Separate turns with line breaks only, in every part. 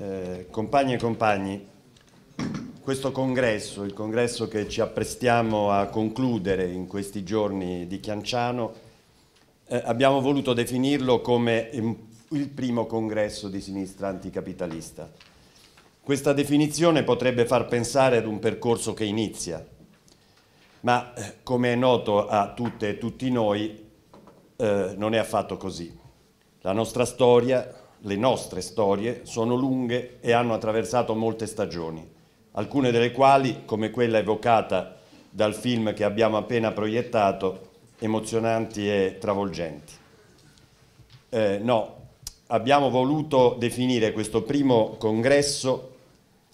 Eh, compagni e compagni, questo congresso, il congresso che ci apprestiamo a concludere in questi giorni di Chianciano, eh, abbiamo voluto definirlo come il primo congresso di sinistra anticapitalista. Questa definizione potrebbe far pensare ad un percorso che inizia, ma eh, come è noto a tutte e tutti noi, eh, non è affatto così. La nostra storia, le nostre storie sono lunghe e hanno attraversato molte stagioni, alcune delle quali, come quella evocata dal film che abbiamo appena proiettato, emozionanti e travolgenti. Eh, no, abbiamo voluto definire questo primo congresso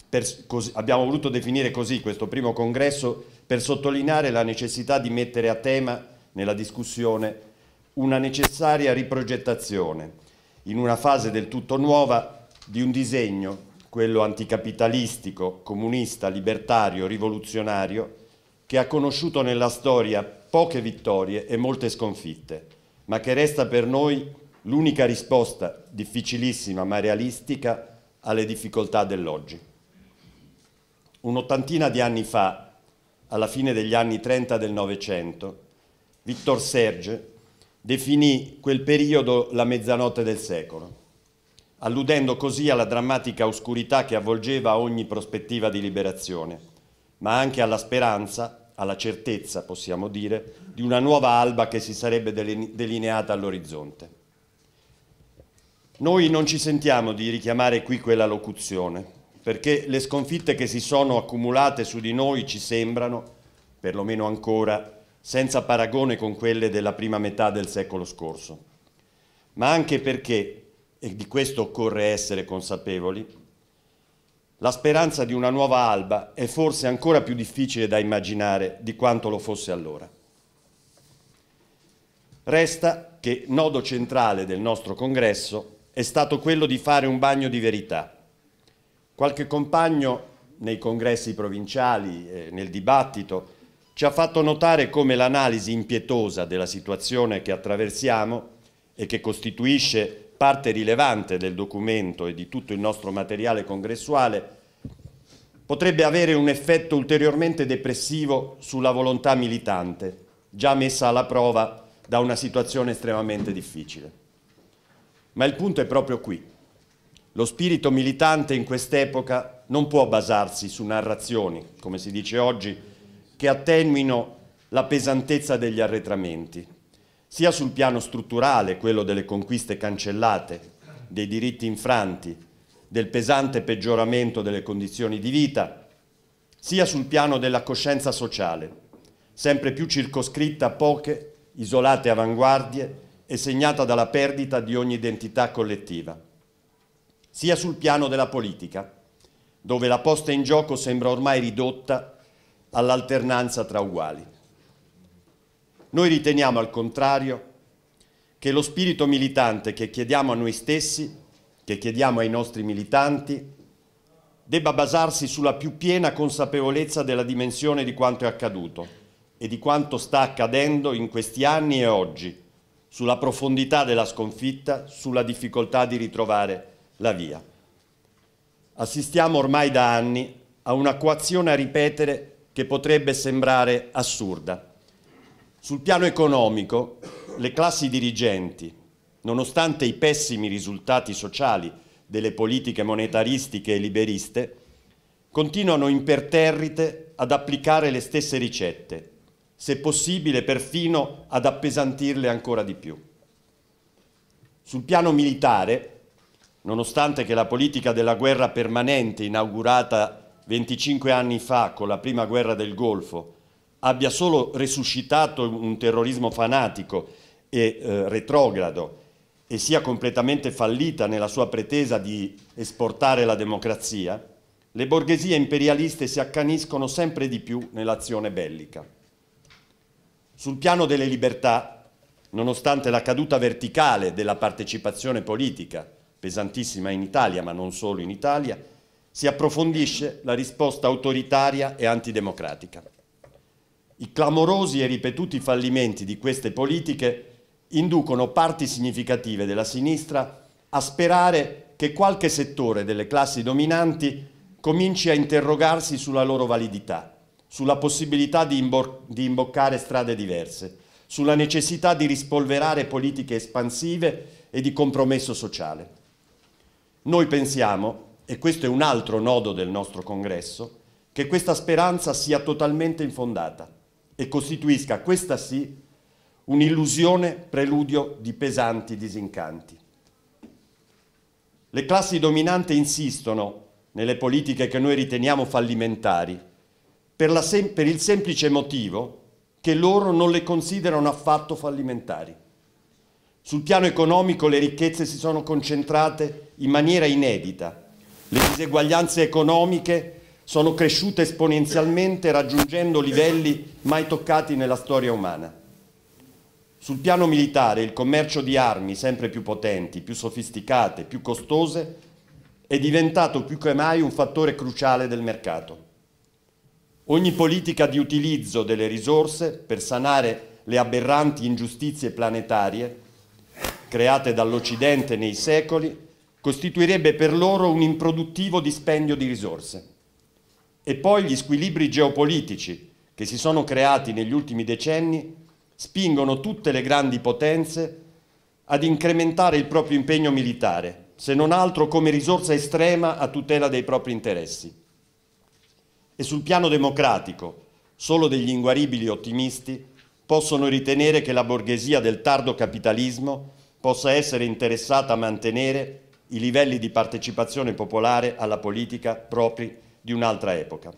per, così, abbiamo voluto definire così questo primo congresso per sottolineare la necessità di mettere a tema nella discussione una necessaria riprogettazione in una fase del tutto nuova di un disegno, quello anticapitalistico, comunista, libertario, rivoluzionario, che ha conosciuto nella storia poche vittorie e molte sconfitte, ma che resta per noi l'unica risposta, difficilissima ma realistica, alle difficoltà dell'oggi. Un'ottantina di anni fa, alla fine degli anni 30 del Novecento, Vittor Serge, definì quel periodo la mezzanotte del secolo, alludendo così alla drammatica oscurità che avvolgeva ogni prospettiva di liberazione, ma anche alla speranza, alla certezza, possiamo dire, di una nuova alba che si sarebbe delineata all'orizzonte. Noi non ci sentiamo di richiamare qui quella locuzione, perché le sconfitte che si sono accumulate su di noi ci sembrano, perlomeno ancora, senza paragone con quelle della prima metà del secolo scorso, ma anche perché, e di questo occorre essere consapevoli, la speranza di una nuova alba è forse ancora più difficile da immaginare di quanto lo fosse allora. Resta che nodo centrale del nostro congresso è stato quello di fare un bagno di verità. Qualche compagno nei congressi provinciali, eh, nel dibattito, ci ha fatto notare come l'analisi impietosa della situazione che attraversiamo e che costituisce parte rilevante del documento e di tutto il nostro materiale congressuale potrebbe avere un effetto ulteriormente depressivo sulla volontà militante, già messa alla prova da una situazione estremamente difficile. Ma il punto è proprio qui. Lo spirito militante in quest'epoca non può basarsi su narrazioni, come si dice oggi, che attenuino la pesantezza degli arretramenti, sia sul piano strutturale, quello delle conquiste cancellate, dei diritti infranti, del pesante peggioramento delle condizioni di vita, sia sul piano della coscienza sociale, sempre più circoscritta a poche, isolate avanguardie e segnata dalla perdita di ogni identità collettiva, sia sul piano della politica, dove la posta in gioco sembra ormai ridotta all'alternanza tra uguali. Noi riteniamo al contrario che lo spirito militante che chiediamo a noi stessi, che chiediamo ai nostri militanti, debba basarsi sulla più piena consapevolezza della dimensione di quanto è accaduto e di quanto sta accadendo in questi anni e oggi, sulla profondità della sconfitta, sulla difficoltà di ritrovare la via. Assistiamo ormai da anni a una coazione a ripetere che potrebbe sembrare assurda. Sul piano economico, le classi dirigenti, nonostante i pessimi risultati sociali delle politiche monetaristiche e liberiste, continuano imperterrite ad applicare le stesse ricette, se possibile perfino ad appesantirle ancora di più. Sul piano militare, nonostante che la politica della guerra permanente inaugurata 25 anni fa con la prima guerra del Golfo abbia solo resuscitato un terrorismo fanatico e eh, retrogrado e sia completamente fallita nella sua pretesa di esportare la democrazia, le borghesie imperialiste si accaniscono sempre di più nell'azione bellica. Sul piano delle libertà, nonostante la caduta verticale della partecipazione politica, pesantissima in Italia ma non solo in Italia, si approfondisce la risposta autoritaria e antidemocratica. I clamorosi e ripetuti fallimenti di queste politiche inducono parti significative della sinistra a sperare che qualche settore delle classi dominanti cominci a interrogarsi sulla loro validità, sulla possibilità di, imbo di imboccare strade diverse, sulla necessità di rispolverare politiche espansive e di compromesso sociale. Noi pensiamo e questo è un altro nodo del nostro congresso, che questa speranza sia totalmente infondata e costituisca, questa sì, un'illusione preludio di pesanti disincanti. Le classi dominanti insistono nelle politiche che noi riteniamo fallimentari per, sem per il semplice motivo che loro non le considerano affatto fallimentari. Sul piano economico le ricchezze si sono concentrate in maniera inedita le diseguaglianze economiche sono cresciute esponenzialmente raggiungendo livelli mai toccati nella storia umana. Sul piano militare il commercio di armi sempre più potenti, più sofisticate, più costose è diventato più che mai un fattore cruciale del mercato. Ogni politica di utilizzo delle risorse per sanare le aberranti ingiustizie planetarie create dall'Occidente nei secoli costituirebbe per loro un improduttivo dispendio di risorse. E poi gli squilibri geopolitici che si sono creati negli ultimi decenni spingono tutte le grandi potenze ad incrementare il proprio impegno militare, se non altro come risorsa estrema a tutela dei propri interessi. E sul piano democratico, solo degli inguaribili ottimisti possono ritenere che la borghesia del tardo capitalismo possa essere interessata a mantenere i livelli di partecipazione popolare alla politica propri di un'altra epoca.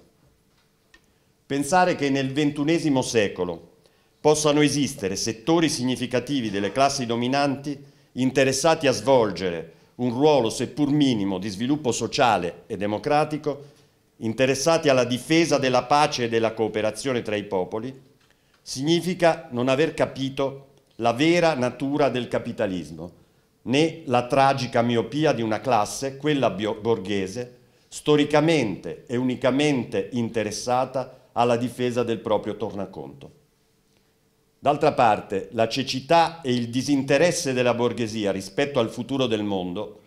Pensare che nel XXI secolo possano esistere settori significativi delle classi dominanti interessati a svolgere un ruolo seppur minimo di sviluppo sociale e democratico, interessati alla difesa della pace e della cooperazione tra i popoli, significa non aver capito la vera natura del capitalismo, né la tragica miopia di una classe, quella borghese, storicamente e unicamente interessata alla difesa del proprio tornaconto. D'altra parte, la cecità e il disinteresse della borghesia rispetto al futuro del mondo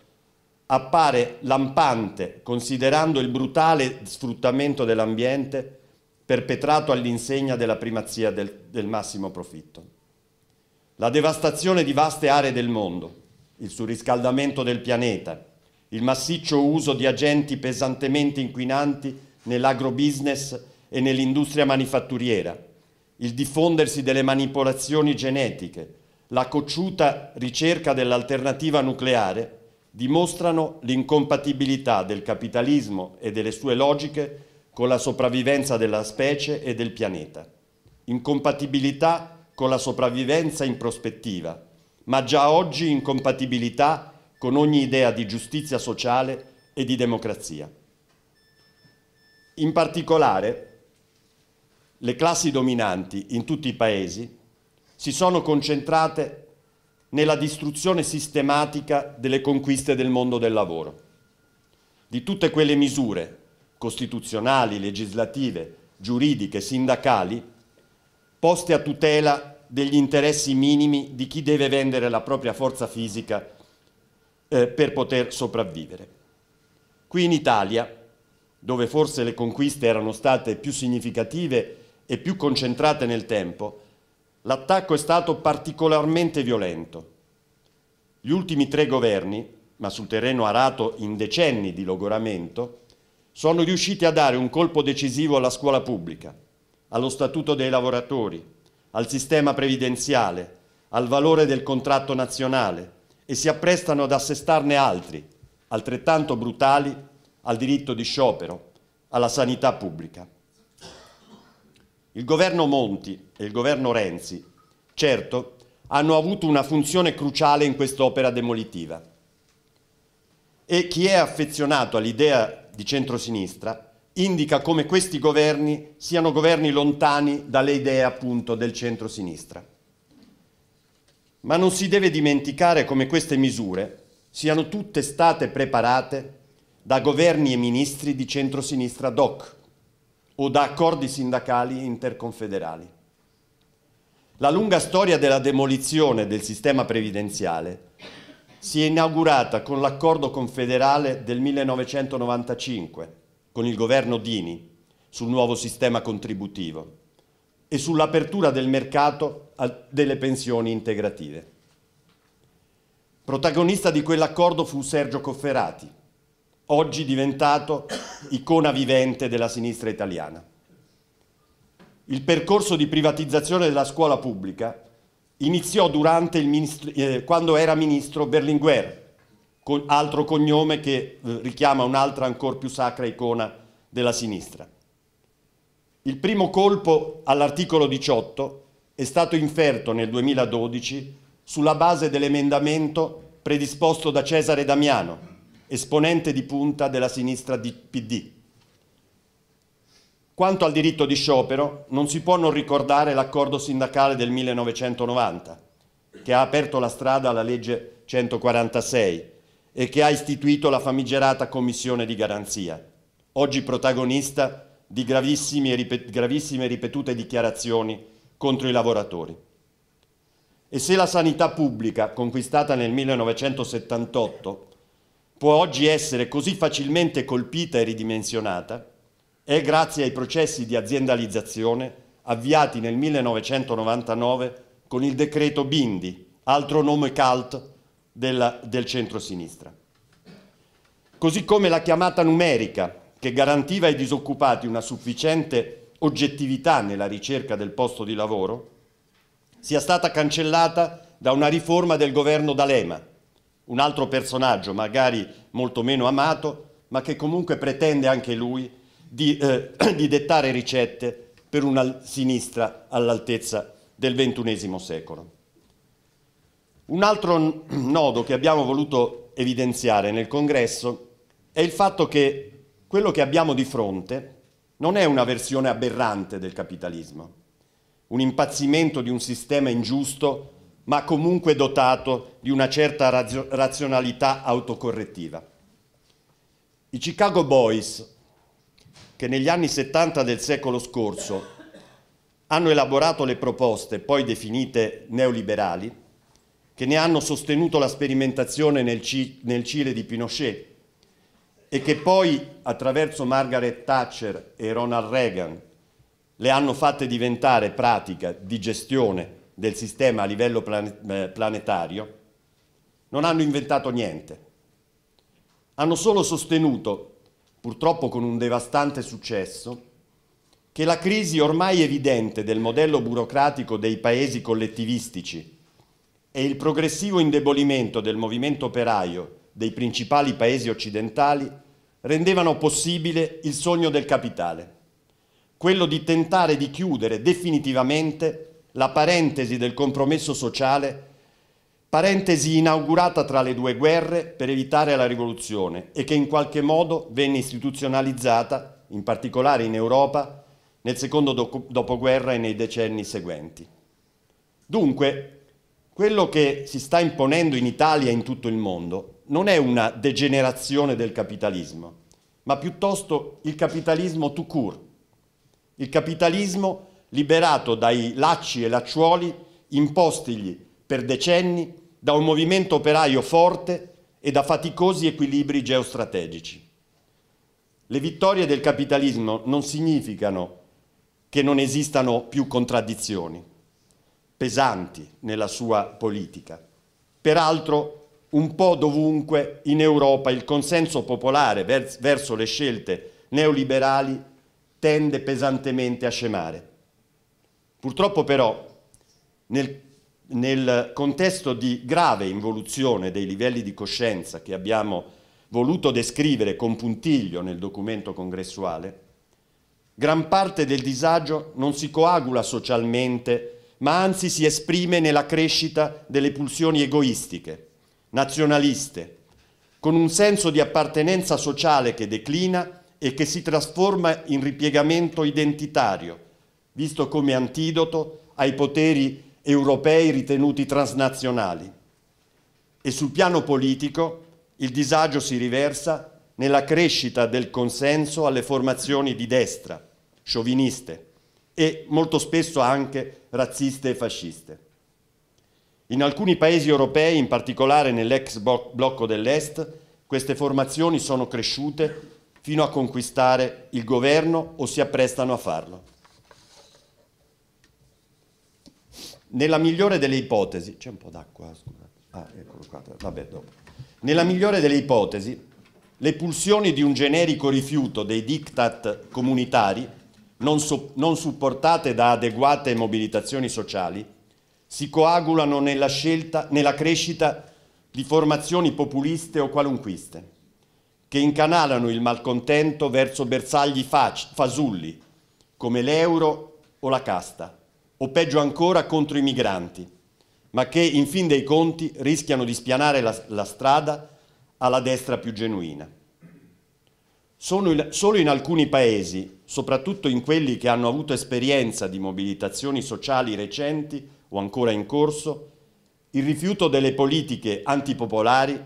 appare lampante considerando il brutale sfruttamento dell'ambiente perpetrato all'insegna della primazia del, del massimo profitto. La devastazione di vaste aree del mondo, il surriscaldamento del pianeta, il massiccio uso di agenti pesantemente inquinanti nell'agrobusiness e nell'industria manifatturiera, il diffondersi delle manipolazioni genetiche, la cocciuta ricerca dell'alternativa nucleare dimostrano l'incompatibilità del capitalismo e delle sue logiche con la sopravvivenza della specie e del pianeta. Incompatibilità con la sopravvivenza in prospettiva, ma già oggi in compatibilità con ogni idea di giustizia sociale e di democrazia. In particolare, le classi dominanti in tutti i paesi si sono concentrate nella distruzione sistematica delle conquiste del mondo del lavoro, di tutte quelle misure costituzionali, legislative, giuridiche, sindacali, poste a tutela degli interessi minimi di chi deve vendere la propria forza fisica eh, per poter sopravvivere. Qui in Italia, dove forse le conquiste erano state più significative e più concentrate nel tempo, l'attacco è stato particolarmente violento. Gli ultimi tre governi, ma sul terreno arato in decenni di logoramento, sono riusciti a dare un colpo decisivo alla scuola pubblica, allo Statuto dei lavoratori, al sistema previdenziale, al valore del contratto nazionale e si apprestano ad assestarne altri, altrettanto brutali, al diritto di sciopero, alla sanità pubblica. Il governo Monti e il governo Renzi, certo, hanno avuto una funzione cruciale in quest'opera demolitiva. E chi è affezionato all'idea di centrosinistra indica come questi governi siano governi lontani dalle idee appunto del centro-sinistra. Ma non si deve dimenticare come queste misure siano tutte state preparate da governi e ministri di centrosinistra DOC o da accordi sindacali interconfederali. La lunga storia della demolizione del sistema previdenziale si è inaugurata con l'accordo confederale del 1995 con il governo Dini sul nuovo sistema contributivo e sull'apertura del mercato delle pensioni integrative. Protagonista di quell'accordo fu Sergio Cofferati, oggi diventato icona vivente della sinistra italiana. Il percorso di privatizzazione della scuola pubblica iniziò durante il eh, quando era ministro Berlinguer, con altro cognome che eh, richiama un'altra ancora più sacra icona della sinistra. Il primo colpo all'articolo 18 è stato inferto nel 2012 sulla base dell'emendamento predisposto da Cesare Damiano, esponente di punta della sinistra di PD. Quanto al diritto di sciopero, non si può non ricordare l'accordo sindacale del 1990, che ha aperto la strada alla legge 146, e che ha istituito la famigerata commissione di garanzia, oggi protagonista di gravissime e ripetute dichiarazioni contro i lavoratori. E se la sanità pubblica, conquistata nel 1978, può oggi essere così facilmente colpita e ridimensionata, è grazie ai processi di aziendalizzazione avviati nel 1999 con il decreto Bindi, altro nome cult della, del centro-sinistra. Così come la chiamata numerica, che garantiva ai disoccupati una sufficiente oggettività nella ricerca del posto di lavoro, sia stata cancellata da una riforma del governo D'Alema, un altro personaggio magari molto meno amato, ma che comunque pretende anche lui di, eh, di dettare ricette per una sinistra all'altezza del XXI secolo. Un altro nodo che abbiamo voluto evidenziare nel congresso è il fatto che quello che abbiamo di fronte non è una versione aberrante del capitalismo, un impazzimento di un sistema ingiusto ma comunque dotato di una certa razio- razionalità autocorrettiva. I Chicago Boys, che negli anni 70 del secolo scorso hanno elaborato le proposte poi definite neoliberali, che ne hanno sostenuto la sperimentazione nel, C nel Cile di Pinochet e che poi attraverso Margaret Thatcher e Ronald Reagan le hanno fatte diventare pratica di gestione del sistema a livello eh, planetario, non hanno inventato niente. Hanno solo sostenuto, purtroppo con un devastante successo, che la crisi ormai evidente del modello burocratico dei paesi collettivistici e il progressivo indebolimento del movimento operaio dei principali paesi occidentali rendevano possibile il sogno del capitale, quello di tentare di chiudere definitivamente la parentesi del compromesso sociale, parentesi inaugurata tra le due guerre per evitare la rivoluzione e che in qualche modo venne istituzionalizzata, in particolare in Europa, nel secondo dopoguerra e nei decenni seguenti. Dunque, quello che si sta imponendo in Italia e in tutto il mondo non è una degenerazione del capitalismo, ma piuttosto il capitalismo tout court, il capitalismo liberato dai lacci e lacciuoli impostigli per decenni da un movimento operaio forte e da faticosi equilibri geostrategici. Le vittorie del capitalismo non significano che non esistano più contraddizioni, pesanti nella sua politica. Peraltro un po' dovunque in Europa il consenso popolare verso le scelte neoliberali tende pesantemente a scemare. Purtroppo però nel, nel, contesto di grave involuzione dei livelli di coscienza che abbiamo voluto descrivere con puntiglio nel documento congressuale, gran parte del disagio non si coagula socialmente ma anzi si esprime nella crescita delle pulsioni egoistiche, nazionaliste, con un senso di appartenenza sociale che declina e che si trasforma in ripiegamento identitario, visto come antidoto ai poteri europei ritenuti transnazionali. E sul piano politico il disagio si riversa nella crescita del consenso alle formazioni di destra, scioviniste e molto spesso anche razziste e fasciste. In alcuni paesi europei, in particolare nell'ex blocco dell'Est, queste formazioni sono cresciute fino a conquistare il governo o si apprestano a farlo. Nella migliore delle ipotesi, c'è un po' d'acqua, scusate. Ah, eccolo qua, vabbè, dopo. Nella migliore delle ipotesi, le pulsioni di un generico rifiuto dei diktat comunitari non, so, non supportate da adeguate mobilitazioni sociali, si coagulano nella, scelta, nella crescita di formazioni populiste o qualunquiste, che incanalano il malcontento verso bersagli fasulli, come l'euro o la casta, o peggio ancora contro i migranti, ma che in fin dei conti rischiano di spianare la, la strada alla destra più genuina. Solo in alcuni paesi, soprattutto in quelli che hanno avuto esperienza di mobilitazioni sociali recenti o ancora in corso, il rifiuto delle politiche antipopolari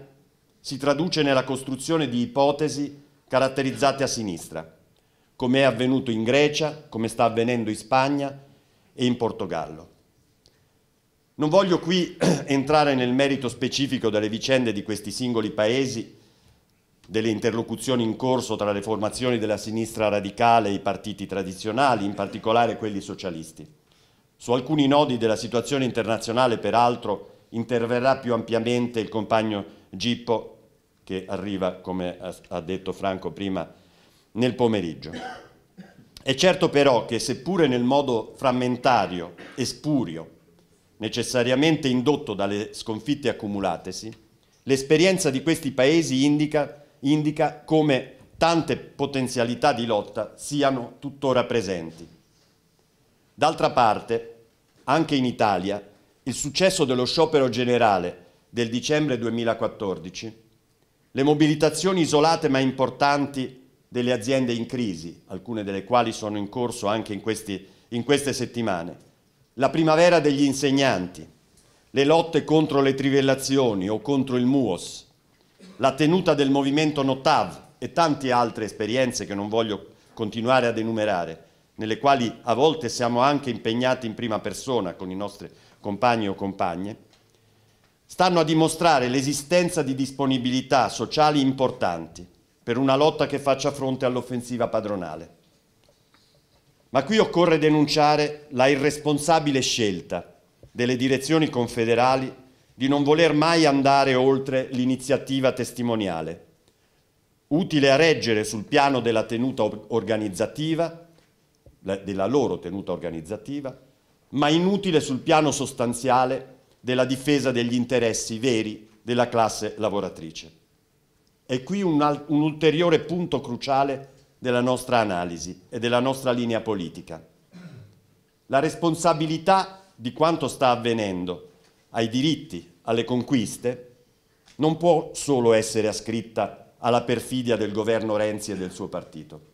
si traduce nella costruzione di ipotesi caratterizzate a sinistra, come è avvenuto in Grecia, come sta avvenendo in Spagna e in Portogallo. Non voglio qui entrare nel merito specifico delle vicende di questi singoli paesi, delle interlocuzioni in corso tra le formazioni della sinistra radicale e i partiti tradizionali, in particolare quelli socialisti. Su alcuni nodi della situazione internazionale, peraltro, interverrà più ampiamente il compagno Gippo, che arriva, come ha detto Franco prima, nel pomeriggio. È certo però che, seppure nel modo frammentario e spurio, necessariamente indotto dalle sconfitte accumulatesi, l'esperienza di questi paesi indica indica come tante potenzialità di lotta siano tuttora presenti. D'altra parte, anche in Italia, il successo dello sciopero generale del dicembre 2014, le mobilitazioni isolate ma importanti delle aziende in crisi, alcune delle quali sono in corso anche in, questi, in queste settimane, la primavera degli insegnanti, le lotte contro le trivellazioni o contro il MUOS, la tenuta del movimento Notav e tante altre esperienze che non voglio continuare ad enumerare, nelle quali a volte siamo anche impegnati in prima persona con i nostri compagni o compagne, stanno a dimostrare l'esistenza di disponibilità sociali importanti per una lotta che faccia fronte all'offensiva padronale. Ma qui occorre denunciare la irresponsabile scelta delle direzioni confederali di non voler mai andare oltre l'iniziativa testimoniale, utile a reggere sul piano della tenuta organizzativa, della loro tenuta organizzativa, ma inutile sul piano sostanziale della difesa degli interessi veri della classe lavoratrice. E qui un, un ulteriore punto cruciale della nostra analisi e della nostra linea politica. La responsabilità di quanto sta avvenendo ai diritti, alle conquiste, non può solo essere ascritta alla perfidia del governo Renzi e del suo partito.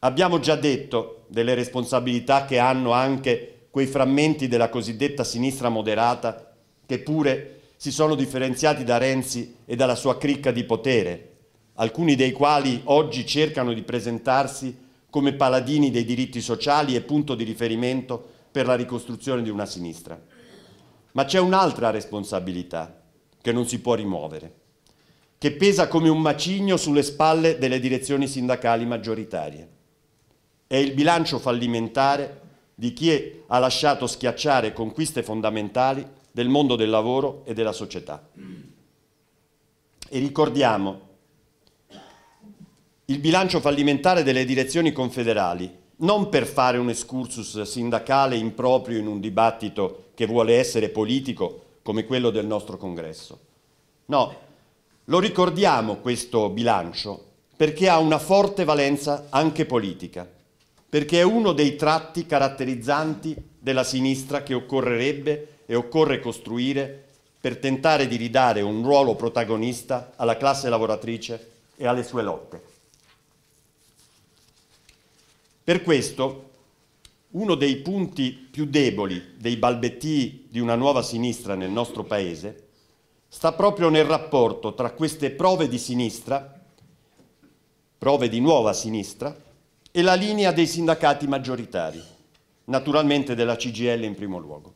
Abbiamo già detto delle responsabilità che hanno anche quei frammenti della cosiddetta sinistra moderata che pure si sono differenziati da Renzi e dalla sua cricca di potere, alcuni dei quali oggi cercano di presentarsi come paladini dei diritti sociali e punto di riferimento per la ricostruzione di una sinistra. Ma c'è un'altra responsabilità che non si può rimuovere, che pesa come un macigno sulle spalle delle direzioni sindacali maggioritarie. È il bilancio fallimentare di chi ha lasciato schiacciare conquiste fondamentali del mondo del lavoro e della società. E ricordiamo il bilancio fallimentare delle direzioni confederali, non per fare un excursus sindacale improprio in un dibattito che vuole essere politico come quello del nostro congresso. No, lo ricordiamo questo bilancio perché ha una forte valenza anche politica, perché è uno dei tratti caratterizzanti della sinistra che occorrerebbe e occorre costruire per tentare di ridare un ruolo protagonista alla classe lavoratrice e alle sue lotte. Per questo uno dei punti più deboli dei balbettii di una nuova sinistra nel nostro Paese sta proprio nel rapporto tra queste prove di sinistra, prove di nuova sinistra, e la linea dei sindacati maggioritari, naturalmente della CGL in primo luogo.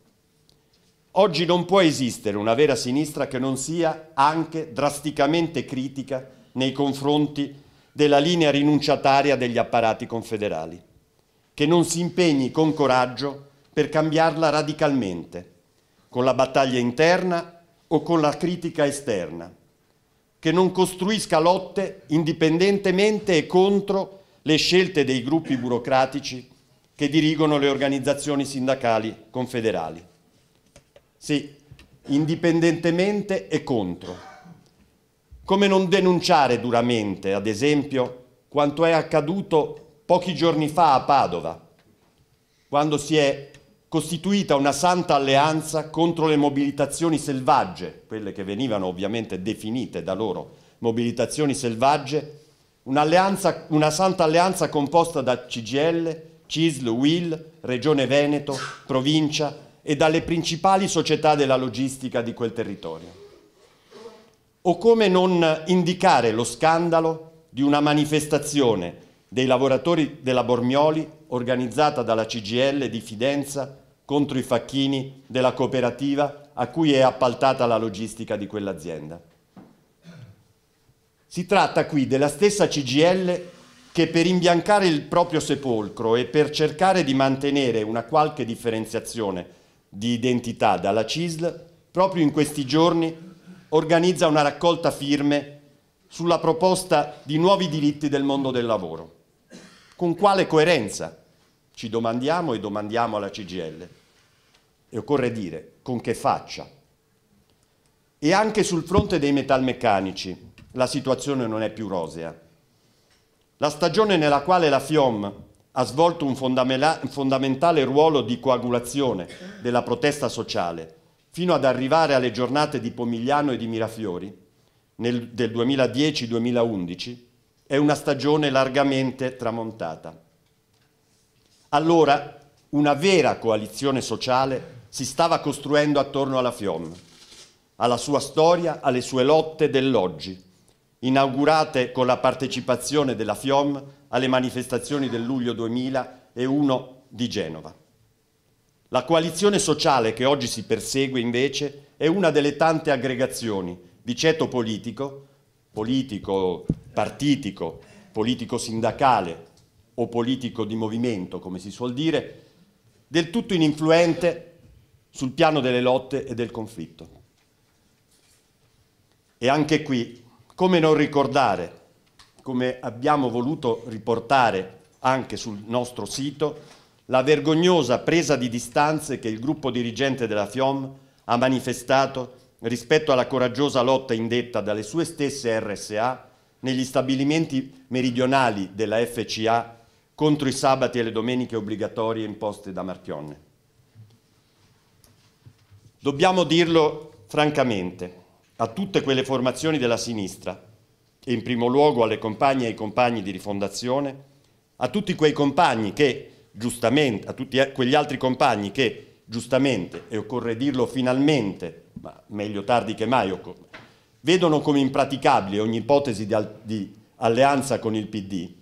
Oggi non può esistere una vera sinistra che non sia anche drasticamente critica nei confronti della linea rinunciataria degli apparati confederali che non si impegni con coraggio per cambiarla radicalmente, con la battaglia interna o con la critica esterna, che non costruisca lotte indipendentemente e contro le scelte dei gruppi burocratici che dirigono le organizzazioni sindacali confederali. Sì, indipendentemente e contro. Come non denunciare duramente, ad esempio, quanto è accaduto pochi giorni fa a Padova, quando si è costituita una santa alleanza contro le mobilitazioni selvagge, quelle che venivano ovviamente definite da loro mobilitazioni selvagge, una santa alleanza composta da CGL, CISL, WIL, Regione Veneto, Provincia e dalle principali società della logistica di quel territorio. O come non indicare lo scandalo di una manifestazione dei lavoratori della Bormioli organizzata dalla CGL di Fidenza contro i facchini della cooperativa a cui è appaltata la logistica di quell'azienda. Si tratta qui della stessa CGL che per imbiancare il proprio sepolcro e per cercare di mantenere una qualche differenziazione di identità dalla CISL, proprio in questi giorni organizza una raccolta firme sulla proposta di nuovi diritti del mondo del lavoro. Con quale coerenza? Ci domandiamo e domandiamo alla CGL. E occorre dire, con che faccia? E anche sul fronte dei metalmeccanici la situazione non è più rosea. La stagione nella quale la FIOM ha svolto un fondamentale ruolo di coagulazione della protesta sociale, fino ad arrivare alle giornate di Pomigliano e di Mirafiori nel, del 2010-2011, è una stagione largamente tramontata. Allora una vera coalizione sociale si stava costruendo attorno alla FIOM, alla sua storia, alle sue lotte dell'oggi, inaugurate con la partecipazione della FIOM alle manifestazioni del luglio 2001 di Genova. La coalizione sociale che oggi si persegue invece è una delle tante aggregazioni di ceto politico politico partitico, politico sindacale o politico di movimento, come si suol dire, del tutto ininfluente sul piano delle lotte e del conflitto. E anche qui, come non ricordare, come abbiamo voluto riportare anche sul nostro sito, la vergognosa presa di distanze che il gruppo dirigente della FIOM ha manifestato rispetto alla coraggiosa lotta indetta dalle sue stesse RSA negli stabilimenti meridionali della FCA contro i sabati e le domeniche obbligatorie imposte da Marchionne. Dobbiamo dirlo francamente a tutte quelle formazioni della sinistra e in primo luogo alle compagne e ai compagni di rifondazione, a tutti quei compagni che giustamente, a tutti eh, quegli altri compagni che giustamente, e occorre dirlo finalmente, ma meglio tardi che mai, vedono come impraticabile ogni ipotesi di, di alleanza con il PD,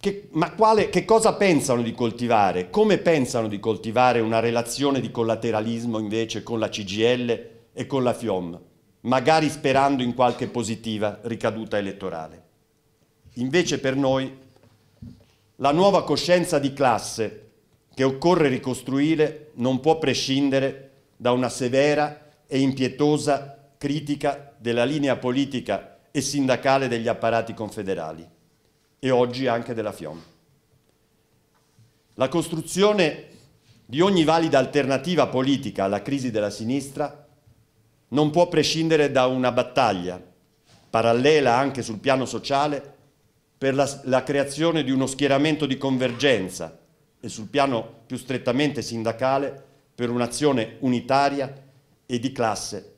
che, ma quale, che cosa pensano di coltivare? Come pensano di coltivare una relazione di collateralismo invece con la CGL e con la FIOM, magari sperando in qualche positiva ricaduta elettorale? Invece per noi la nuova coscienza di classe che occorre ricostruire non può prescindere da una severa e impietosa critica della linea politica e sindacale degli apparati confederali e oggi anche della FIOM. La costruzione di ogni valida alternativa politica alla crisi della sinistra non può prescindere da una battaglia, parallela anche sul piano sociale, per la, la, creazione di uno schieramento di convergenza e sul piano più strettamente sindacale per un'azione unitaria e di classe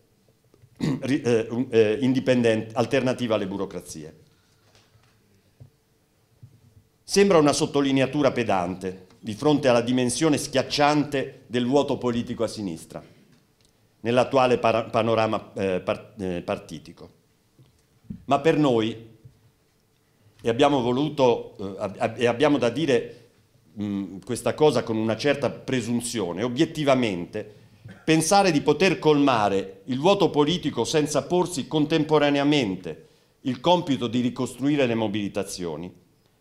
eh, eh, indipendente, alternativa alle burocrazie. Sembra una sottolineatura pedante di fronte alla dimensione schiacciante del vuoto politico a sinistra, nell'attuale panorama eh, partitico. Ma per noi, e abbiamo, voluto, e abbiamo da dire questa cosa con una certa presunzione, obiettivamente, pensare di poter colmare il vuoto politico senza porsi contemporaneamente il compito di ricostruire le mobilitazioni,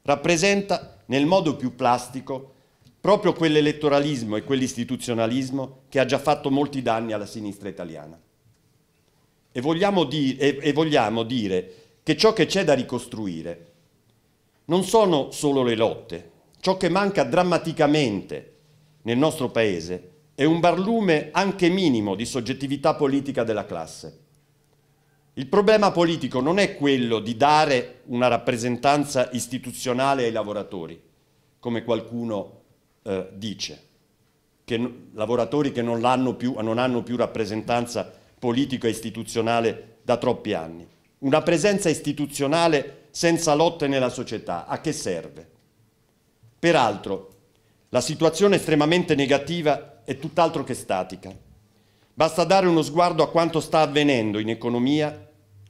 rappresenta nel modo più plastico proprio quell'elettoralismo e quell'istituzionalismo che ha già fatto molti danni alla sinistra italiana. E vogliamo, di, e, e vogliamo dire che ciò che c'è da ricostruire non sono solo le lotte, Ciò che manca drammaticamente nel nostro Paese è un barlume anche minimo di soggettività politica della classe. Il problema politico non è quello di dare una rappresentanza istituzionale ai lavoratori, come qualcuno eh, dice, che, lavoratori che non hanno, più, non hanno più rappresentanza politica e istituzionale da troppi anni. Una presenza istituzionale senza lotte nella società, a che serve? Peraltro, la situazione estremamente negativa è tutt'altro che statica. Basta dare uno sguardo a quanto sta avvenendo in economia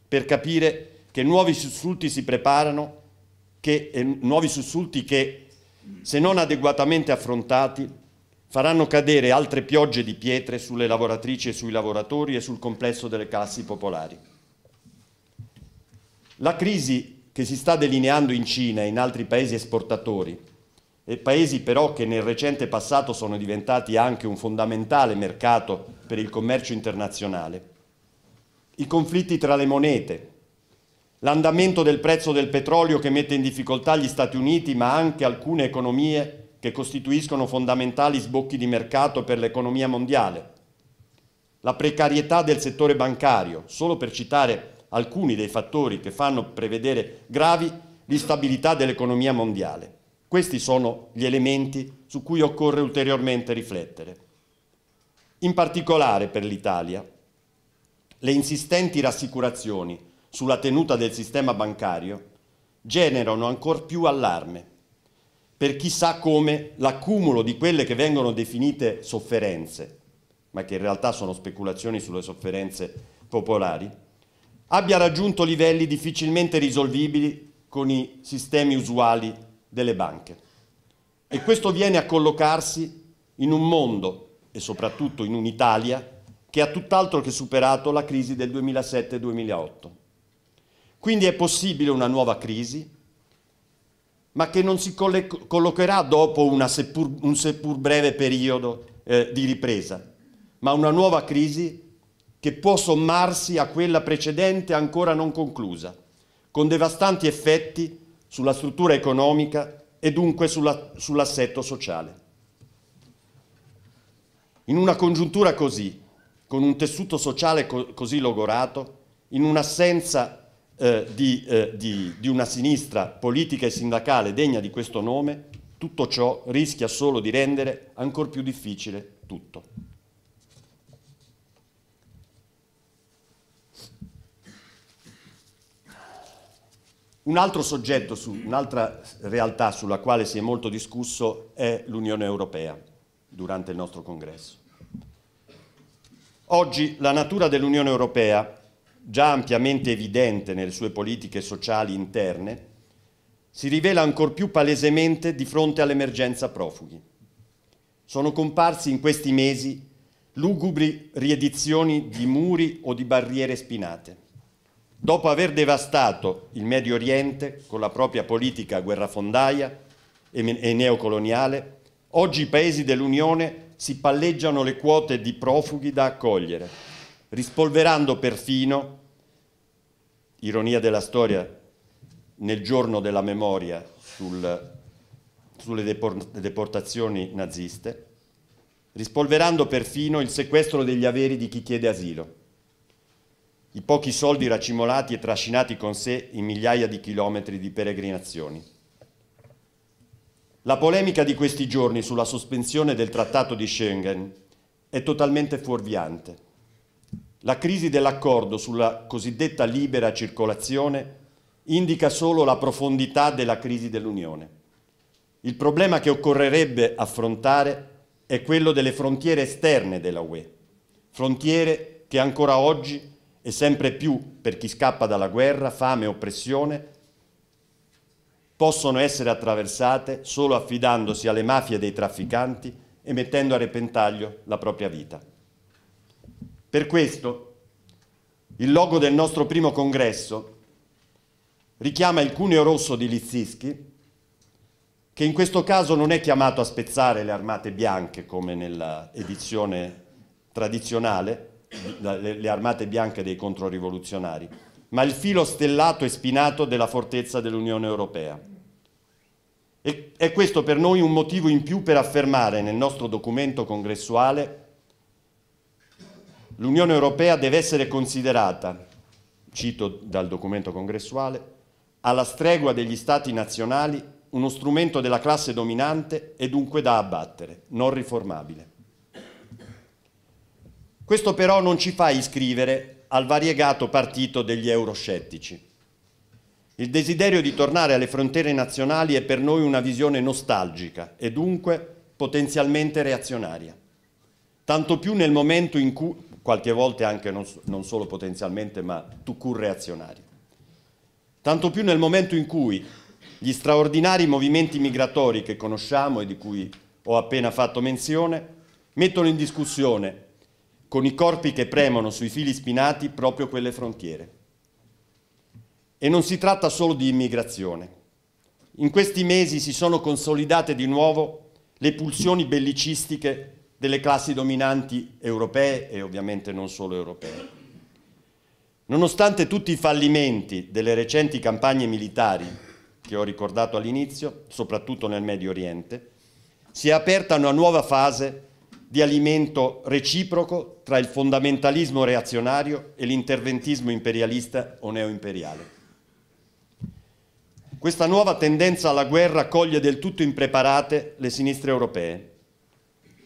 per capire che nuovi sussulti si preparano, che, eh, nuovi sussulti che, se non adeguatamente affrontati, faranno cadere altre piogge di pietre sulle lavoratrici e sui lavoratori e sul complesso delle classi popolari. La crisi che si sta delineando in Cina e in altri paesi esportatori paesi però che nel recente passato sono diventati anche un fondamentale mercato per il commercio internazionale. I conflitti tra le monete, l'andamento del prezzo del petrolio che mette in difficoltà gli Stati Uniti ma anche alcune economie che costituiscono fondamentali sbocchi di mercato per l'economia mondiale, la precarietà del settore bancario, solo per citare alcuni dei fattori che fanno prevedere gravi l'instabilità dell'economia mondiale. Questi sono gli elementi su cui occorre ulteriormente riflettere. In particolare per l'Italia, le insistenti rassicurazioni sulla tenuta del sistema bancario generano ancor più allarme per chissà come l'accumulo di quelle che vengono definite sofferenze, ma che in realtà sono speculazioni sulle sofferenze popolari, abbia raggiunto livelli difficilmente risolvibili con i sistemi usuali delle banche. E questo viene a collocarsi in un mondo e soprattutto in un'Italia che ha tutt'altro che superato la crisi del 2007-2008. Quindi è possibile una nuova crisi, ma che non si collocherà dopo seppur, un seppur breve periodo eh, di ripresa, ma una nuova crisi che può sommarsi a quella precedente ancora non conclusa, con devastanti effetti sulla struttura economica e dunque sulla, sull'assetto sociale. In una congiuntura così, con un tessuto sociale co- così logorato, in un'assenza eh, di, eh, di, di una sinistra politica e sindacale degna di questo nome, tutto ciò rischia solo di rendere ancora più difficile tutto. Un altro soggetto, su, un'altra realtà sulla quale si è molto discusso è l'Unione Europea durante il nostro congresso. Oggi la natura dell'Unione Europea, già ampiamente evidente nelle sue politiche sociali interne, si rivela ancor più palesemente di fronte all'emergenza profughi. Sono comparsi in questi mesi lugubri riedizioni di muri o di barriere spinate Dopo aver devastato il Medio Oriente con la propria politica guerrafondaia e neocoloniale, oggi i paesi dell'Unione si palleggiano le quote di profughi da accogliere, rispolverando perfino, ironia della storia, nel giorno della memoria sul, sulle deportazioni naziste, rispolverando perfino il sequestro degli averi di chi chiede asilo i pochi soldi racimolati e trascinati con sé in migliaia di chilometri di peregrinazioni. La polemica di questi giorni sulla sospensione del trattato di Schengen è totalmente fuorviante. La crisi dell'accordo sulla cosiddetta libera circolazione indica solo la profondità della crisi dell'Unione. Il problema che occorrerebbe affrontare è quello delle frontiere esterne della UE, frontiere che ancora oggi e sempre più per chi scappa dalla guerra, fame e oppressione, possono essere attraversate solo affidandosi alle mafie dei trafficanti e mettendo a repentaglio la propria vita. Per questo il logo del nostro primo congresso richiama il cuneo rosso di Lizzischi, che in questo caso non è chiamato a spezzare le armate bianche come nella edizione tradizionale, le armate bianche dei controrivoluzionari, ma il filo stellato e spinato della fortezza dell'Unione Europea. E è questo per noi un motivo in più per affermare nel nostro documento congressuale l'Unione Europea deve essere considerata, cito dal documento congressuale, alla stregua degli Stati nazionali uno strumento della classe dominante e dunque da abbattere, non riformabile. Questo però non ci fa iscrivere al variegato partito degli euroscettici. Il desiderio di tornare alle frontiere nazionali è per noi una visione nostalgica e dunque potenzialmente reazionaria. Tanto più nel momento in cui, qualche volta anche non, non solo potenzialmente, ma tu cur reazionari. Tanto più nel momento in cui gli straordinari movimenti migratori che conosciamo e di cui ho appena fatto menzione mettono in discussione con i corpi che premono sui fili spinati proprio quelle frontiere. E non si tratta solo di immigrazione. In questi mesi si sono consolidate di nuovo le pulsioni bellicistiche delle classi dominanti europee e ovviamente non solo europee. Nonostante tutti i fallimenti delle recenti campagne militari che ho ricordato all'inizio, soprattutto nel Medio Oriente, si è aperta una nuova fase di alimento reciproco tra il fondamentalismo reazionario e l'interventismo imperialista o neoimperiale. Questa nuova tendenza alla guerra coglie del tutto impreparate le sinistre europee,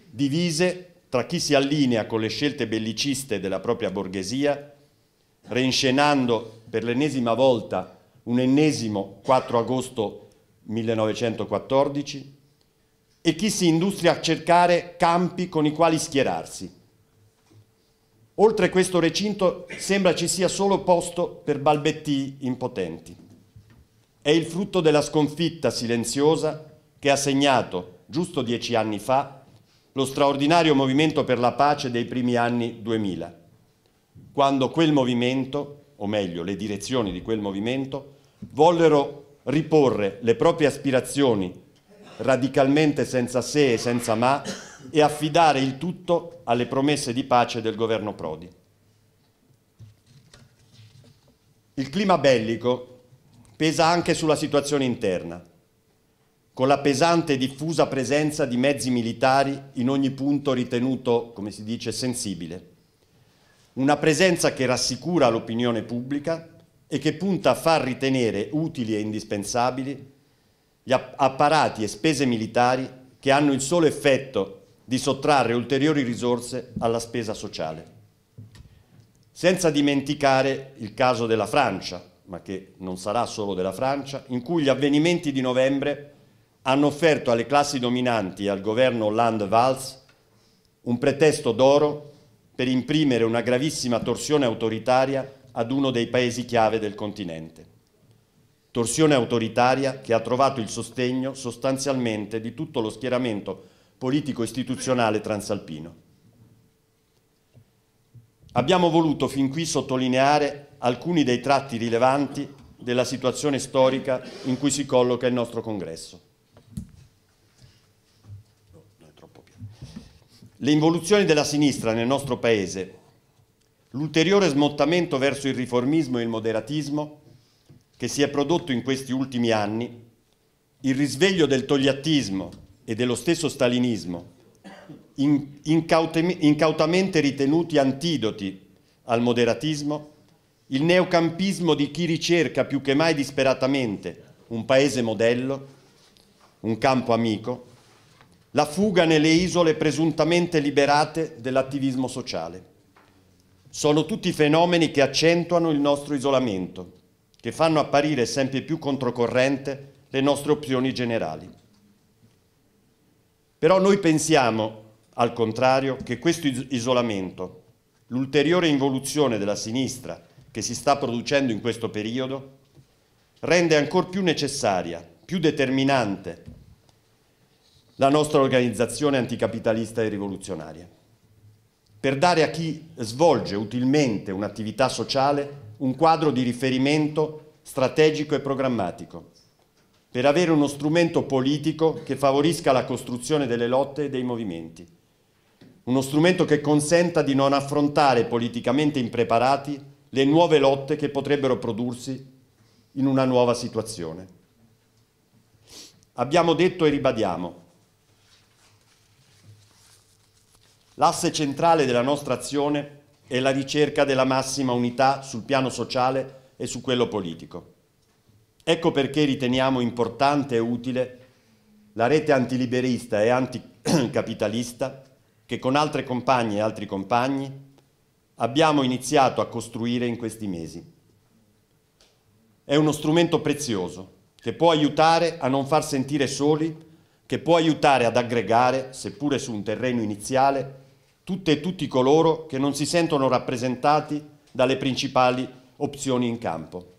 divise tra chi si allinea con le scelte belliciste della propria borghesia, reinscenando per l'ennesima volta un ennesimo 4 agosto 1914, e chi si industria a cercare campi con i quali schierarsi. Oltre questo recinto sembra ci sia solo posto per balbettii impotenti. È il frutto della sconfitta silenziosa che ha segnato, giusto dieci anni fa, lo straordinario movimento per la pace dei primi anni 2000, quando quel movimento, o meglio le direzioni di quel movimento, vollero riporre le proprie aspirazioni radicalmente senza se e senza ma e affidare il tutto alle promesse di pace del governo Prodi. Il clima bellico pesa anche sulla situazione interna, con la pesante e diffusa presenza di mezzi militari in ogni punto ritenuto, come si dice, sensibile. Una presenza che rassicura l'opinione pubblica e che punta a far ritenere utili e indispensabili gli apparati e spese militari che hanno il solo effetto di sottrarre ulteriori risorse alla spesa sociale. Senza dimenticare il caso della Francia, ma che non sarà solo della Francia, in cui gli avvenimenti di novembre hanno offerto alle classi dominanti e al governo Hollande-Valls un pretesto d'oro per imprimere una gravissima torsione autoritaria ad uno dei paesi chiave del continente torsione autoritaria che ha trovato il sostegno sostanzialmente di tutto lo schieramento politico-istituzionale transalpino. Abbiamo voluto fin qui sottolineare alcuni dei tratti rilevanti della situazione storica in cui si colloca il nostro congresso. Le involuzioni della sinistra nel nostro Paese, l'ulteriore smottamento verso il riformismo e il moderatismo che si è prodotto in questi ultimi anni, il risveglio del togliattismo e dello stesso stalinismo, incautamente ritenuti antidoti al moderatismo, il neocampismo di chi ricerca più che mai disperatamente un paese modello, un campo amico, la fuga nelle isole presuntamente liberate dell'attivismo sociale. Sono tutti fenomeni che accentuano il nostro isolamento che fanno apparire sempre più controcorrente le nostre opzioni generali. Però noi pensiamo, al contrario, che questo isolamento, l'ulteriore involuzione della sinistra che si sta producendo in questo periodo, rende ancora più necessaria, più determinante la nostra organizzazione anticapitalista e rivoluzionaria, per dare a chi svolge utilmente un'attività sociale un quadro di riferimento strategico e programmatico, per avere uno strumento politico che favorisca la costruzione delle lotte e dei movimenti, uno strumento che consenta di non affrontare politicamente impreparati le nuove lotte che potrebbero prodursi in una nuova situazione. Abbiamo detto e ribadiamo, l'asse centrale della nostra azione è e la ricerca della massima unità sul piano sociale e su quello politico. Ecco perché riteniamo importante e utile la rete antiliberista e anticapitalista che con altre compagne e altri compagni abbiamo iniziato a costruire in questi mesi. È uno strumento prezioso che può aiutare a non far sentire soli, che può aiutare ad aggregare, seppure su un terreno iniziale, tutte e tutti coloro che non si sentono rappresentati dalle principali opzioni in campo,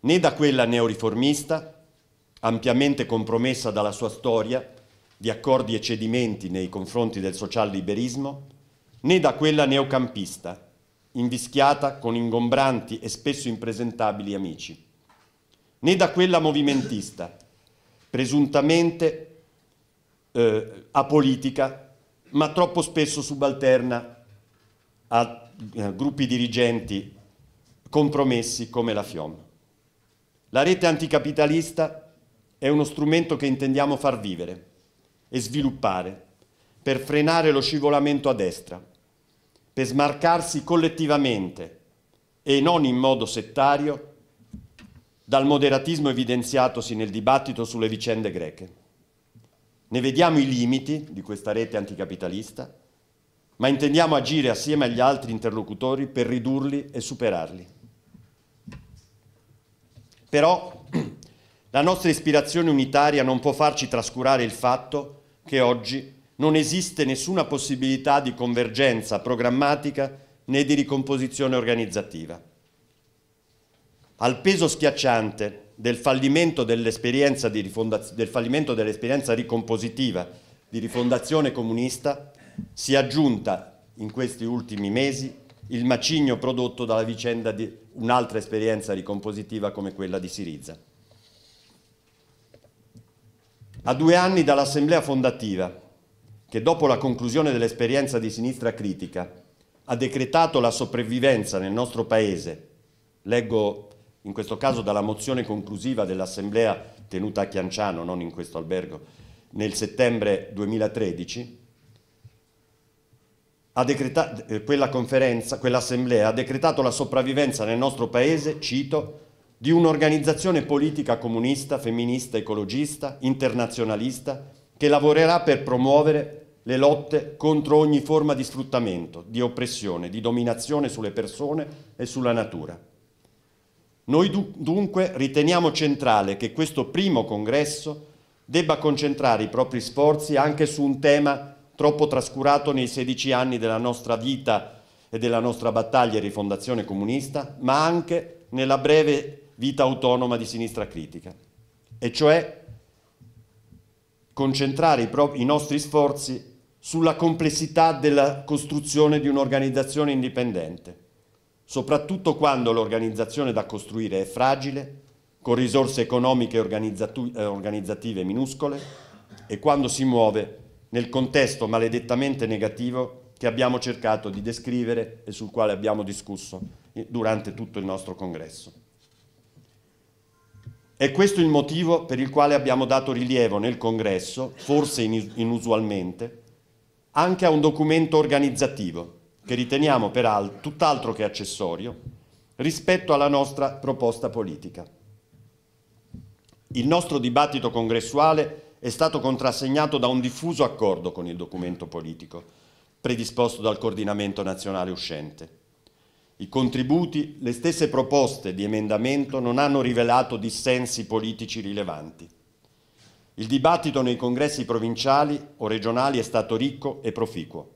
né da quella neoriformista, ampiamente compromessa dalla sua storia di accordi e cedimenti nei confronti del socialliberismo, né da quella neocampista, invischiata con ingombranti e spesso impresentabili amici, né da quella movimentista, presuntamente eh, apolitica ma troppo spesso subalterna a eh, gruppi dirigenti compromessi come la FIOM. La rete anticapitalista è uno strumento che intendiamo far vivere e sviluppare per frenare lo scivolamento a destra, per smarcarsi collettivamente e non in modo settario dal moderatismo evidenziatosi nel dibattito sulle vicende greche. Ne vediamo i limiti di questa rete anticapitalista, ma intendiamo agire assieme agli altri interlocutori per ridurli e superarli. Però la nostra ispirazione unitaria non può farci trascurare il fatto che oggi non esiste nessuna possibilità di convergenza programmatica né di ricomposizione organizzativa. Al peso schiacciante del fallimento dell'esperienza dell ricompositiva di rifondazione comunista si è aggiunta in questi ultimi mesi il macigno prodotto dalla vicenda di un'altra esperienza ricompositiva come quella di Siriza. A due anni dall'assemblea fondativa, che dopo la conclusione dell'esperienza di sinistra critica ha decretato la sopravvivenza nel nostro paese, leggo in questo caso dalla mozione conclusiva dell'assemblea tenuta a Chianciano, non in questo albergo, nel settembre 2013, eh, quella conferenza, quell'assemblea ha decretato la sopravvivenza nel nostro paese, cito, di un'organizzazione politica comunista, femminista, ecologista, internazionalista, che lavorerà per promuovere le lotte contro ogni forma di sfruttamento, di oppressione, di dominazione sulle persone e sulla natura. Noi dunque riteniamo centrale che questo primo congresso debba concentrare i propri sforzi anche su un tema troppo trascurato nei 16 anni della nostra vita e della nostra battaglia e rifondazione comunista, ma anche nella breve vita autonoma di sinistra critica, e cioè concentrare i, i nostri sforzi sulla complessità della costruzione di un'organizzazione indipendente soprattutto quando l'organizzazione da costruire è fragile, con risorse economiche e eh, organizzative minuscole e quando si muove nel contesto maledettamente negativo che abbiamo cercato di descrivere e sul quale abbiamo discusso eh, durante tutto il nostro congresso. È questo il motivo per il quale abbiamo dato rilievo nel congresso, forse inusualmente, anche a un documento organizzativo che riteniamo peraltro tutt'altro che accessorio rispetto alla nostra proposta politica. Il nostro dibattito congressuale è stato contrassegnato da un diffuso accordo con il documento politico predisposto dal coordinamento nazionale uscente. I contributi, le stesse proposte di emendamento non hanno rivelato dissensi politici rilevanti. Il dibattito nei congressi provinciali o regionali è stato ricco e proficuo.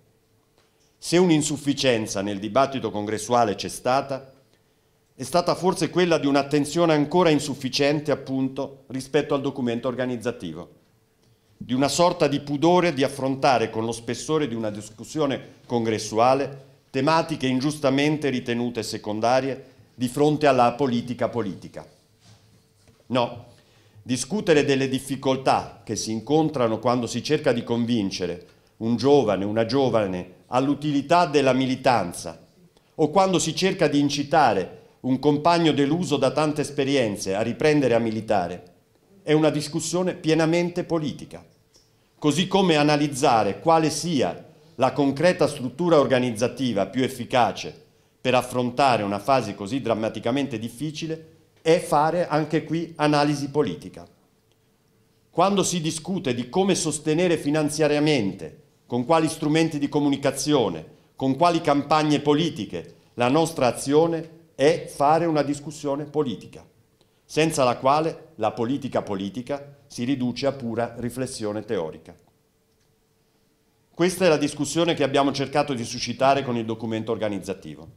Se un'insufficienza nel dibattito congressuale c'è stata, è stata forse quella di un'attenzione ancora insufficiente appunto rispetto al documento organizzativo di una sorta di pudore di affrontare con lo spessore di una discussione congressuale tematiche ingiustamente ritenute secondarie di fronte alla politica politica. No, discutere delle difficoltà che si incontrano quando si cerca di convincere un giovane, una giovane all'utilità della militanza o quando si cerca di incitare un compagno deluso da tante esperienze a riprendere a militare, è una discussione pienamente politica, così come analizzare quale sia la concreta struttura organizzativa più efficace per affrontare una fase così drammaticamente difficile è fare anche qui analisi politica. Quando si discute di come sostenere finanziariamente con quali strumenti di comunicazione, con quali campagne politiche. La nostra azione è fare una discussione politica, senza la quale la politica politica si riduce a pura riflessione teorica. Questa è la discussione che abbiamo cercato di suscitare con il documento organizzativo.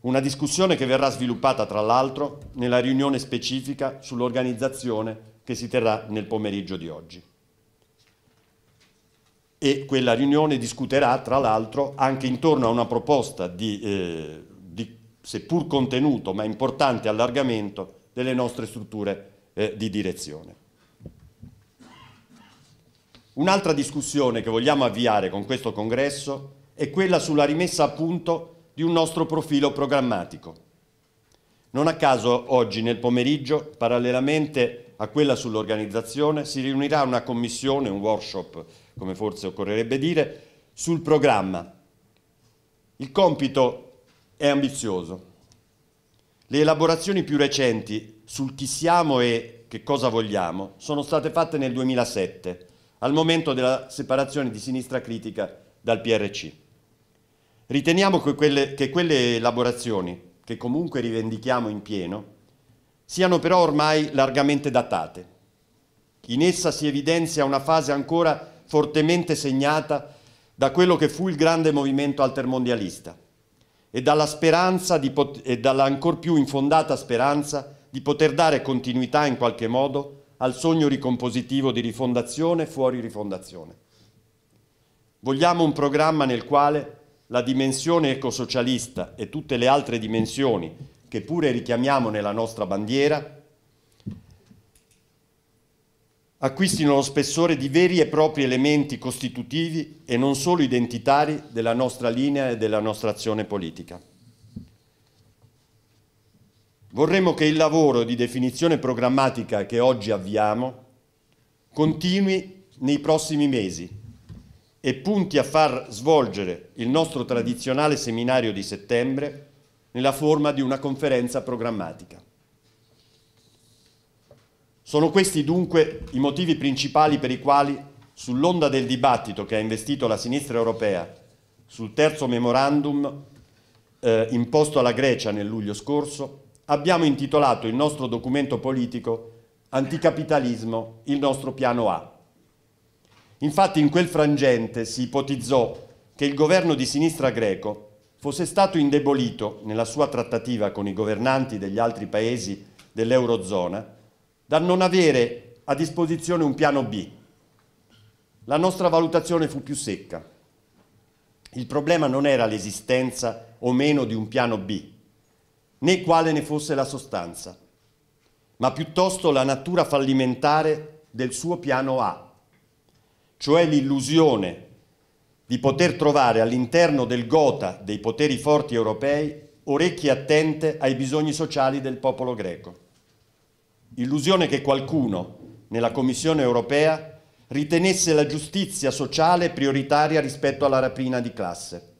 Una discussione che verrà sviluppata, tra l'altro, nella riunione specifica sull'organizzazione che si terrà nel pomeriggio di oggi e quella riunione discuterà tra l'altro anche intorno a una proposta di, eh, di, seppur contenuto ma importante allargamento delle nostre strutture eh, di direzione. Un'altra discussione che vogliamo avviare con questo congresso è quella sulla rimessa a punto di un nostro profilo programmatico. Non a caso oggi nel pomeriggio, parallelamente a quella sull'organizzazione, si riunirà una commissione, un workshop come forse occorrerebbe dire, sul programma. Il compito è ambizioso. Le elaborazioni più recenti sul chi siamo e che cosa vogliamo sono state fatte nel 2007, al momento della separazione di sinistra critica dal PRC. Riteniamo che quelle, che quelle elaborazioni, che comunque rivendichiamo in pieno, siano però ormai largamente datate. In essa si evidenzia una fase ancora fortemente segnata da quello che fu il grande movimento altermondialista e dalla speranza e dalla più infondata speranza di poter dare continuità in qualche modo al sogno ricompositivo di rifondazione fuori rifondazione. Vogliamo un programma nel quale la dimensione ecosocialista e tutte le altre dimensioni che pure richiamiamo nella nostra bandiera acquistino lo spessore di veri e propri elementi costitutivi e non solo identitari della nostra linea e della nostra azione politica. Vorremmo che il lavoro di definizione programmatica che oggi avviamo continui nei prossimi mesi e punti a far svolgere il nostro tradizionale seminario di settembre nella forma di una conferenza programmatica. Sono questi dunque i motivi principali per i quali, sull'onda del dibattito che ha investito la sinistra europea sul terzo memorandum eh, imposto alla Grecia nel luglio scorso, abbiamo intitolato il nostro documento politico Anticapitalismo, il nostro piano A. Infatti in quel frangente si ipotizzò che il governo di sinistra greco fosse stato indebolito nella sua trattativa con i governanti degli altri paesi dell'Eurozona dal non avere a disposizione un piano B. La nostra valutazione fu più secca. Il problema non era l'esistenza o meno di un piano B, né quale ne fosse la sostanza, ma piuttosto la natura fallimentare del suo piano A, cioè l'illusione di poter trovare all'interno del gota dei poteri forti europei orecchie attente ai bisogni sociali del popolo greco illusione che qualcuno nella Commissione europea ritenesse la giustizia sociale prioritaria rispetto alla rapina di classe.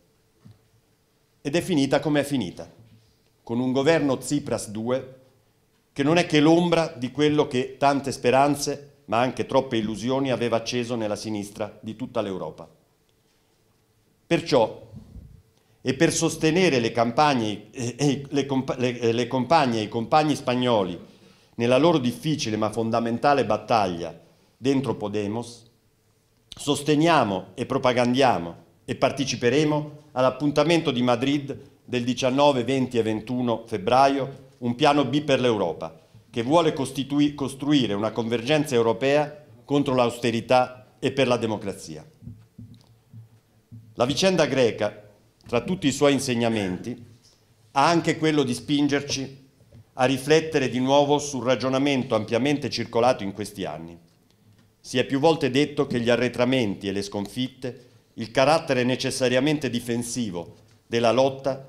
Ed è finita come è finita, con un governo Tsipras 2 che non è che l'ombra di quello che tante speranze, ma anche troppe illusioni, aveva acceso nella sinistra di tutta l'Europa. Perciò, e per sostenere le, campagne, eh, eh, le, le, eh, le compagne e i compagni spagnoli nella loro difficile ma fondamentale battaglia dentro Podemos, sosteniamo e propagandiamo e parteciperemo all'appuntamento di Madrid del 19, 20 e 21 febbraio un piano B per l'Europa che vuole costruire una convergenza europea contro l'austerità e per la democrazia. La vicenda greca, tra tutti i suoi insegnamenti, ha anche quello di spingerci a riflettere di nuovo sul ragionamento ampiamente circolato in questi anni. Si è più volte detto che gli arretramenti e le sconfitte, il carattere necessariamente difensivo della lotta,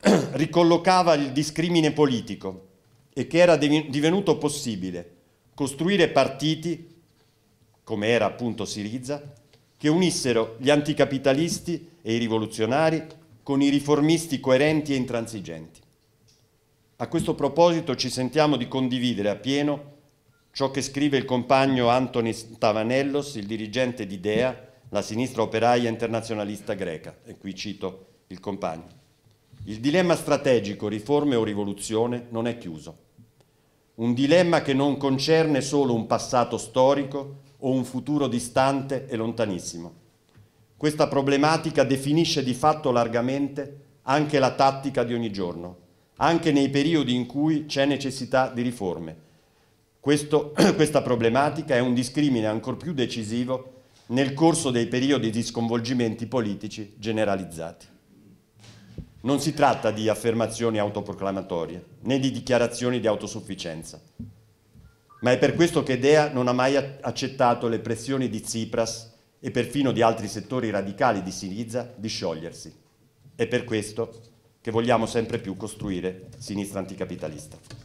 ricollocava il discrimine politico e che era divenuto possibile costruire partiti, come era appunto Siriza, che unissero gli anticapitalisti e i rivoluzionari con i riformisti coerenti e intransigenti. A questo proposito ci sentiamo di condividere appieno ciò che scrive il compagno Antoni Tavanellos, il dirigente di DEA, la sinistra operaia internazionalista greca, e qui cito il compagno. Il dilemma strategico riforme o rivoluzione non è chiuso. Un dilemma che non concerne solo un passato storico o un futuro distante e lontanissimo. Questa problematica definisce di fatto largamente anche la tattica di ogni giorno anche nei periodi in cui c'è necessità di riforme. Questo, questa problematica è un discrimine ancor più decisivo nel corso dei periodi di sconvolgimenti politici generalizzati. Non si tratta di affermazioni autoproclamatorie né di dichiarazioni di autosufficienza, ma è per questo che Dea non ha mai accettato le pressioni di Tsipras e perfino di altri settori radicali di sinistra di sciogliersi. È per questo che vogliamo sempre più costruire sinistra anticapitalista.